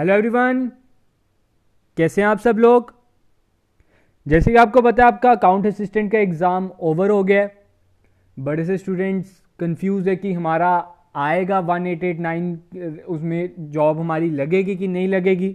hello everyone कैसे हैं आप सब लोग जैसे कि आपको पता है आपका अकाउंट असिस्टेंट का एग्ज़ाम ओवर हो गया है बड़े से स्टूडेंट्स कंफ्यूज है कि हमारा आएगा वन एट एट नाइन उसमें जॉब हमारी लगेगी कि नहीं लगेगी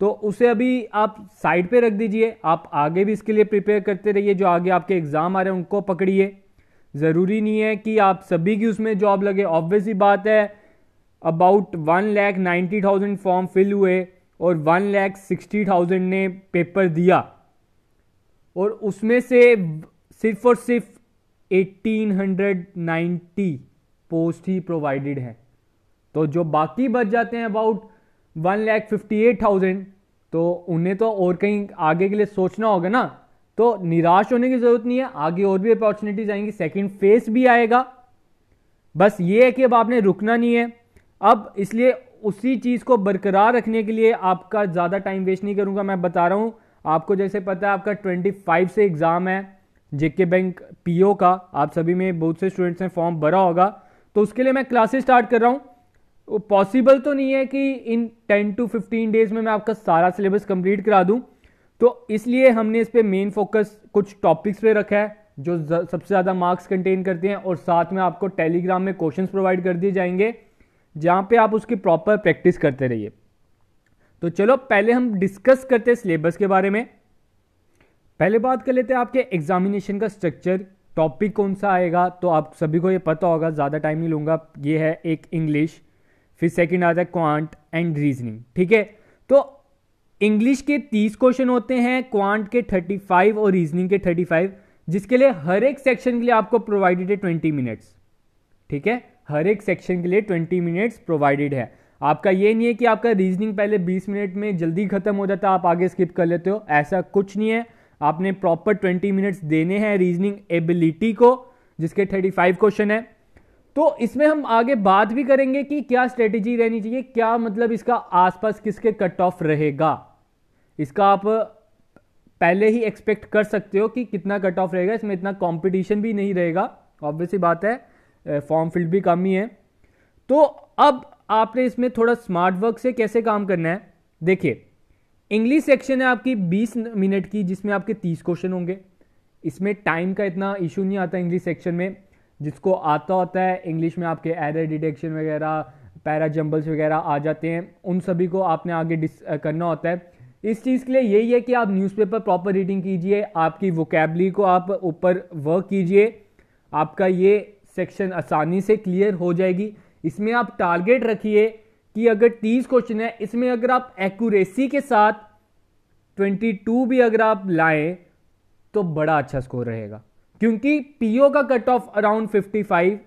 तो उसे अभी आप साइड पे रख दीजिए आप आगे भी इसके लिए प्रिपेयर करते रहिए जो आगे आपके एग्ज़ाम आ रहे हैं उनको पकड़िए ज़रूरी नहीं है कि आप सभी की उसमें जॉब लगे ऑब्वियस ही बात है about one lakh ninety thousand form fill हुए और वन लैख सिक्सटी थाउजेंड ने पेपर दिया और उसमें से सिर्फ और सिर्फ एटीन हंड्रेड नाइन्टी पोस्ट ही प्रोवाइडेड है तो जो बाकी बच जाते हैं about one lakh fifty eight thousand तो उन्हें तो और कहीं आगे के लिए सोचना होगा ना तो निराश होने की ज़रूरत नहीं है आगे और भी अपॉर्चुनिटीज आएंगी सेकेंड फेज भी आएगा बस ये है कि अब आपने रुकना नहीं है अब इसलिए उसी चीज़ को बरकरार रखने के लिए आपका ज़्यादा टाइम वेस्ट नहीं करूँगा मैं बता रहा हूँ आपको जैसे पता है आपका ट्वेंटी फाइव से एग्ज़ाम है जेके बैंक ओ का आप सभी में बहुत से स्टूडेंट्स ने फॉर्म भरा होगा तो उसके लिए मैं क्लासेस स्टार्ट कर रहा हूँ पॉसिबल तो नहीं है कि इन टेन टू फिफ्टीन डेज़ में मैं आपका सारा सिलेबस कंप्लीट करा दूँ तो इसलिए हमने इस पर मेन फोकस कुछ टॉपिक्स पे रखा है जो सबसे ज़्यादा मार्क्स कंटेन करते हैं और साथ में आपको टेलीग्राम में क्वेश्चंस प्रोवाइड कर दिए जाएंगे जहाँ पे आप उसकी प्रॉपर प्रैक्टिस करते रहिए तो चलो पहले हम डिस्कस करते हैं सिलेबस के बारे में पहले बात कर लेते हैं आपके एग्जामिनेशन का स्ट्रक्चर टॉपिक कौन सा आएगा तो आप सभी को ये पता होगा ज़्यादा टाइम नहीं लूँगा ये है एक इंग्लिश फिर सेकेंड आता है क्वांट एंड रीजनिंग ठीक है तो इंग्लिश के तीस क्वेश्चन होते हैं क्वांट के थर्टी फाइव और रीजनिंग के थर्टी फाइव जिसके लिए हर एक सेक्शन के लिए आपको प्रोवाइडेड है ट्वेंटी मिनट्स ठीक है हर एक सेक्शन के लिए ट्वेंटी मिनट्स प्रोवाइडेड है आपका ये नहीं है कि आपका रीजनिंग पहले 20 मिनट में जल्दी ख़त्म हो जाता आप आगे स्किप कर लेते हो ऐसा कुछ नहीं है आपने प्रॉपर 20 मिनट्स देने हैं रीजनिंग एबिलिटी को जिसके 35 क्वेश्चन है तो इसमें हम आगे बात भी करेंगे कि क्या स्ट्रेटेजी रहनी चाहिए क्या मतलब इसका आसपास किसके कट ऑफ रहेगा इसका आप पहले ही एक्सपेक्ट कर सकते हो कि कितना कट ऑफ रहेगा इसमें इतना कंपटीशन भी नहीं रहेगा ऑब्वियसली बात है फॉर्म फिल्ड भी कम ही है तो अब आपने इसमें थोड़ा स्मार्ट वर्क से कैसे काम करना है देखिए इंग्लिश सेक्शन है आपकी 20 मिनट की जिसमें आपके 30 क्वेश्चन होंगे इसमें टाइम का इतना इशू नहीं आता इंग्लिश सेक्शन में जिसको आता होता है इंग्लिश में आपके एरर डिटेक्शन वगैरह पैरा जंबल्स वगैरह आ जाते हैं उन सभी को आपने आगे डिस करना होता है इस चीज़ के लिए यही है कि आप न्यूज़पेपर प्रॉपर रीडिंग कीजिए आपकी वोकेबली को आप ऊपर वर्क कीजिए आपका ये सेक्शन आसानी से क्लियर हो जाएगी इसमें आप टारगेट रखिए कि अगर तीस क्वेश्चन है इसमें अगर आप एक्यूरेसी के साथ ट्वेंटी टू भी अगर आप लाएं तो बड़ा अच्छा स्कोर रहेगा क्योंकि पीओ का cut off around fifty five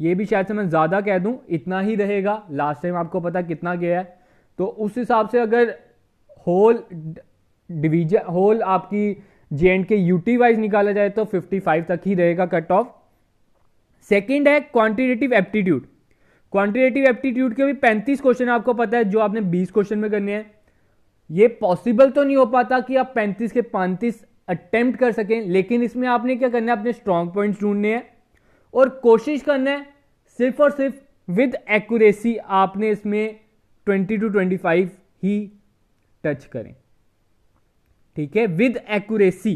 ये भी शायद से मैं ज़्यादा कह दूं इतना ही रहेगा लास्ट टाइम आपको पता कितना गया है तो उस हिसाब से अगर होल डिवीजन होल आपकी J and K UT wise निकाला जाए तो 55 तक ही रहेगा कट ऑफ सेकेंड है क्वान्टिटेटिव एप्टीट्यूड क्वान्टिटेटिव एप्टीट्यूड के भी पैंतीस क्वेश्चन आपको पता है जो आपने बीस क्वेश्चन में करने हैं ये पॉसिबल तो नहीं हो पाता कि आप पैंतीस के पैंतीस अटेम्प्ट कर सकें लेकिन इसमें आपने क्या करना है अपने स्ट्रॉन्ग पॉइंट्स ढूंढने हैं और कोशिश करना है सिर्फ और सिर्फ विद एक्यूरेसी आपने इसमें ट्वेंटी टू ट्वेंटी फाइव ही टच करें ठीक है with accuracy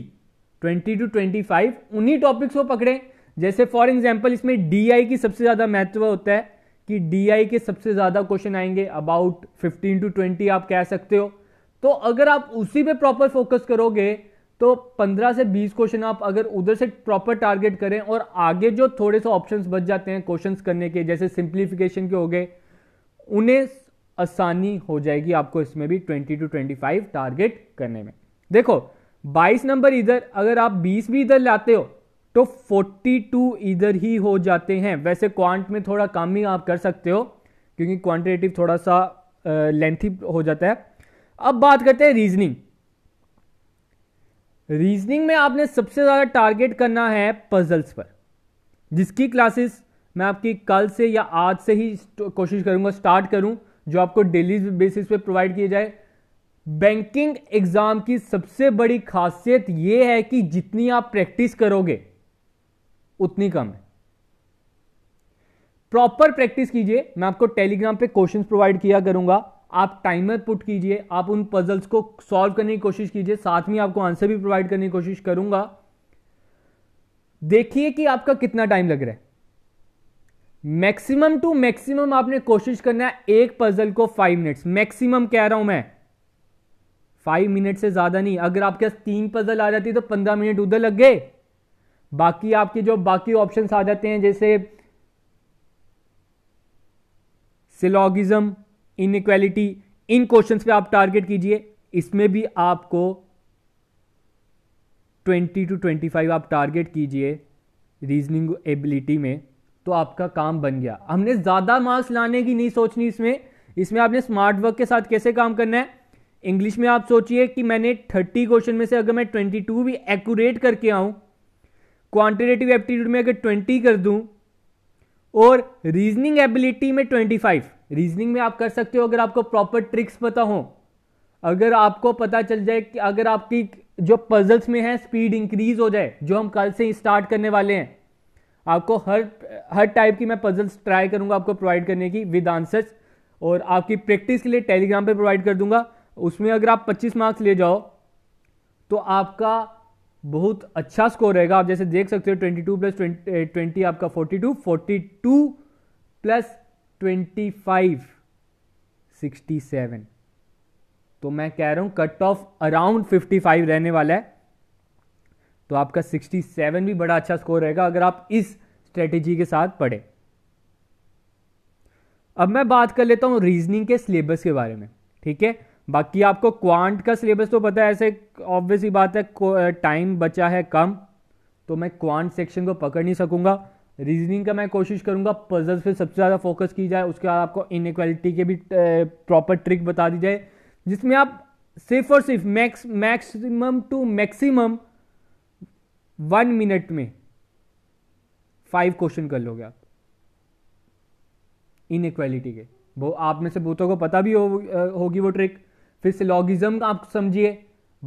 twenty to twenty five उन्हीं टॉपिक्स को पकड़ें जैसे फॉर एग्जाम्पल इसमें डी की सबसे ज़्यादा महत्व होता है कि डी के सबसे ज़्यादा क्वेश्चन आएंगे अबाउट 15 टू 20 आप कह सकते हो तो अगर आप उसी पे प्रॉपर फोकस करोगे तो 15 से 20 क्वेश्चन आप अगर उधर से प्रॉपर टारगेट करें और आगे जो थोड़े से ऑप्शंस बच जाते हैं क्वेश्चंस करने के जैसे सिंप्लीफिकेशन के हो गए उन्हें आसानी हो जाएगी आपको इसमें भी 20 टू 25 टारगेट करने में देखो 22 नंबर इधर अगर आप 20 भी इधर लाते हो तो 42 इधर ही हो जाते हैं वैसे क्वांट में थोड़ा कम ही आप कर सकते हो क्योंकि क्वांटिटेटिव थोड़ा सा लेंथी हो जाता है अब बात करते हैं रीजनिंग रीजनिंग में आपने सबसे ज़्यादा टारगेट करना है पजल्स पर जिसकी क्लासेस मैं आपकी कल से या आज से ही कोशिश करूंगा स्टार्ट करूं जो आपको डेली बेसिस पे प्रोवाइड किए जाए बैंकिंग एग्ज़ाम की सबसे बड़ी खासियत यह है कि जितनी आप प्रैक्टिस करोगे उतनी कम है प्रॉपर प्रैक्टिस कीजिए मैं आपको टेलीग्राम पे क्वेश्चंस प्रोवाइड किया करूंगा आप टाइमर पुट कीजिए आप उन पजल्स को सॉल्व करने की कोशिश कीजिए साथ में आपको आंसर भी प्रोवाइड करने की कोशिश करूंगा देखिए कि आपका कितना टाइम लग रहा है मैक्सिमम टू मैक्सिमम आपने कोशिश करना है एक पजल को फाइव मिनट्स मैक्सिमम कह रहा हूं मैं फाइव मिनट से ज्यादा नहीं अगर आपके पास तीन पजल आ जाती तो पंद्रह मिनट उधर लग गए बाकी आपके जो बाकी ऑप्शन आ जाते हैं जैसे सिलॉगिज्म इनक्वालिटी इन क्वेश्चन पे आप टारगेट कीजिए इसमें भी आपको 20 टू 25 आप टारगेट कीजिए रीजनिंग एबिलिटी में तो आपका काम बन गया हमने ज़्यादा मार्क्स लाने की नहीं सोचनी इसमें इसमें आपने स्मार्ट वर्क के साथ कैसे काम करना है इंग्लिश में आप सोचिए कि मैंने 30 क्वेश्चन में से अगर मैं 22 भी एक्यूरेट करके आऊं क्वांटिटेटिव एप्टीट्यूड में अगर ट्वेंटी कर दूं और रीजनिंग एबिलिटी में ट्वेंटी फाइव रीजनिंग में आप कर सकते हो अगर आपको प्रॉपर ट्रिक्स पता हो अगर आपको पता चल जाए कि अगर आपकी जो पजल्स में है स्पीड इंक्रीज हो जाए जो हम कल से स्टार्ट करने वाले हैं आपको हर हर टाइप की मैं पजल्स ट्राई करूंगा आपको प्रोवाइड करने की विद आंसर्स और आपकी प्रैक्टिस के लिए टेलीग्राम पे प्रोवाइड कर दूंगा उसमें अगर आप 25 मार्क्स ले जाओ तो आपका बहुत अच्छा स्कोर रहेगा आप जैसे देख सकते हो 22 प्लस ट्वेंटी आपका 42 42 प्लस 25 67 तो मैं कह रहा हूं कट ऑफ अराउंड 55 रहने वाला है तो आपका 67 भी बड़ा अच्छा स्कोर रहेगा अगर आप इस स्ट्रेटेजी के साथ पढ़े अब मैं बात कर लेता हूं रीजनिंग के सिलेबस के बारे में ठीक है बाकी आपको क्वांट का सिलेबस तो पता है ऐसे ऑब्वियसली बात है टाइम बचा है कम तो मैं क्वांट सेक्शन को पकड़ नहीं सकूंगा रीजनिंग का मैं कोशिश करूंगा पजल्स पे सबसे ज़्यादा फोकस की जाए उसके बाद आपको इनक्वालिटी के भी प्रॉपर ट्रिक बता दी जाए जिसमें आप सिर्फ और सिर्फ max maximum to maximum one minute में फाइव क्वेश्चन कर लोगे आप इनक्वालिटी के वो आप में से बूतों को पता भी हो होगी वो ट्रिक फिर सिलॉगिज्म आप समझिए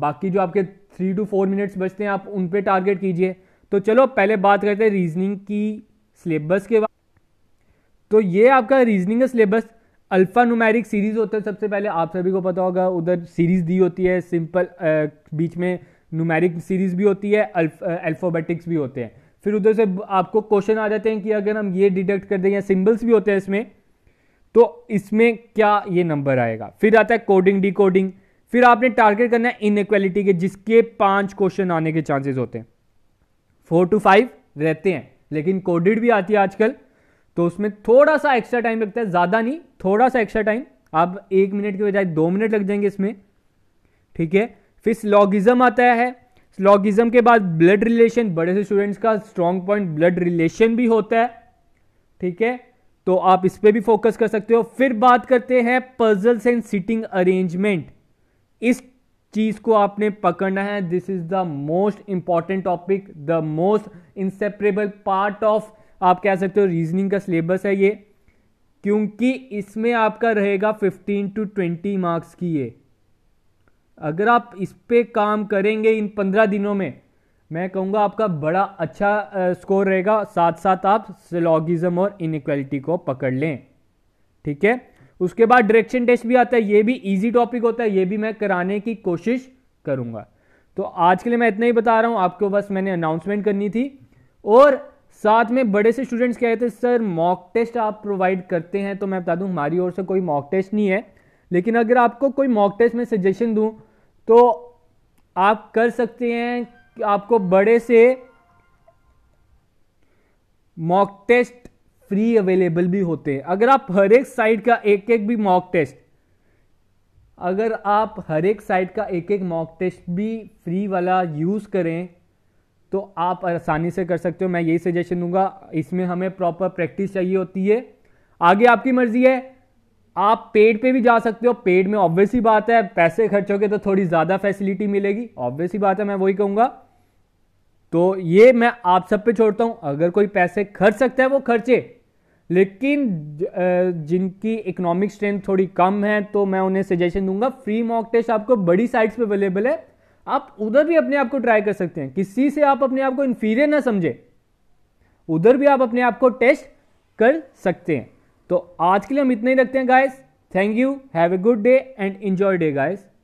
बाकी जो आपके थ्री टू फोर मिनट्स बचते हैं आप उन पर टारगेट कीजिए तो चलो पहले बात करते हैं रीजनिंग की सिलेबस के बाद तो ये आपका रीजनिंग का सिलेबस अल्फा नुमेरिक सीरीज़ होता है सबसे पहले आप सभी को पता होगा उधर सीरीज़ दी होती है सिंपल बीच में नुमेरिक सीरीज़ भी होती है अल्फ़ोबेटिक्स भी होते हैं फिर उधर से आपको क्वेश्चन आ जाते हैं कि अगर हम ये डिडक्ट कर दें या सिम्बल्स भी होते हैं इसमें तो इसमें क्या ये नंबर आएगा फिर आता है कोडिंग डिकोडिंग फिर आपने टारगेट करना है इनक्वालिटी के जिसके पांच क्वेश्चन आने के चांसेस होते हैं फोर टू फाइव रहते हैं लेकिन कोडिड भी आती है आजकल तो उसमें थोड़ा सा एक्स्ट्रा टाइम लगता है ज़्यादा नहीं थोड़ा सा एक्स्ट्रा टाइम आप एक मिनट के बजाय दो मिनट लग जाएंगे इसमें ठीक है फिर स्लॉगिज्म आता है स्लॉगिज्म के बाद ब्लड रिलेशन बड़े से स्टूडेंट्स का स्ट्रॉन्ग पॉइंट ब्लड रिलेशन भी होता है ठीक है तो आप इस पर भी फोकस कर सकते हो फिर बात करते हैं पजल्स एंड सिटिंग अरेंजमेंट इस चीज को आपने पकड़ना है this is the most important topic the most inseparable part of आप कह सकते हो रीजनिंग का सिलेबस है ये क्योंकि इसमें आपका रहेगा 15 टू 20 मार्क्स की ये अगर आप इस पर काम करेंगे इन 15 दिनों में मैं कहूँगा आपका बड़ा अच्छा स्कोर रहेगा साथ साथ आप सिलॉगिज्म और इनक्वलिटी को पकड़ लें ठीक है उसके बाद डायरेक्शन टेस्ट भी आता है ये भी इजी टॉपिक होता है ये भी मैं कराने की कोशिश करूँगा तो आज के लिए मैं इतना ही बता रहा हूँ आपको बस मैंने अनाउंसमेंट करनी थी और साथ में बड़े से स्टूडेंट्स कह रहे थे सर मॉक टेस्ट आप प्रोवाइड करते हैं तो मैं बता दूं हमारी ओर से कोई मॉक टेस्ट नहीं है लेकिन अगर आपको कोई मॉक टेस्ट में सजेशन दूं तो आप कर सकते हैं कि आपको बड़े से मॉक टेस्ट फ्री अवेलेबल भी होते हैं अगर आप हर एक साइड का एक एक भी मॉक टेस्ट अगर आप हर एक साइड का एक एक मॉक टेस्ट भी फ्री वाला यूज़ करें तो आप आसानी से कर सकते हो मैं यही सजेशन दूंगा इसमें हमें प्रॉपर प्रैक्टिस चाहिए होती है आगे आपकी मर्जी है आप पेड पे भी जा सकते हो पेड में ऑब्वियस ही बात है पैसे खर्चोगे तो थोड़ी ज़्यादा फैसिलिटी मिलेगी ऑब्वियस ही बात है मैं वही कहूँगा तो ये मैं आप सब पे छोड़ता हूँ अगर कोई पैसे खर्च सकता है वो खर्चे लेकिन जिनकी इकोनॉमिक स्ट्रेंथ थोड़ी कम है तो मैं उन्हें सजेशन दूंगा फ्री मॉक टेस्ट आपको बड़ी साइट्स पे अवेलेबल है आप उधर भी अपने आप को ट्राई कर सकते हैं किसी से आप अपने आप को इन्फीरियर ना समझे उधर भी आप अपने आप को टेस्ट कर सकते हैं तो आज के लिए हम इतना ही रखते हैं guys thank you have a good day and enjoy day guys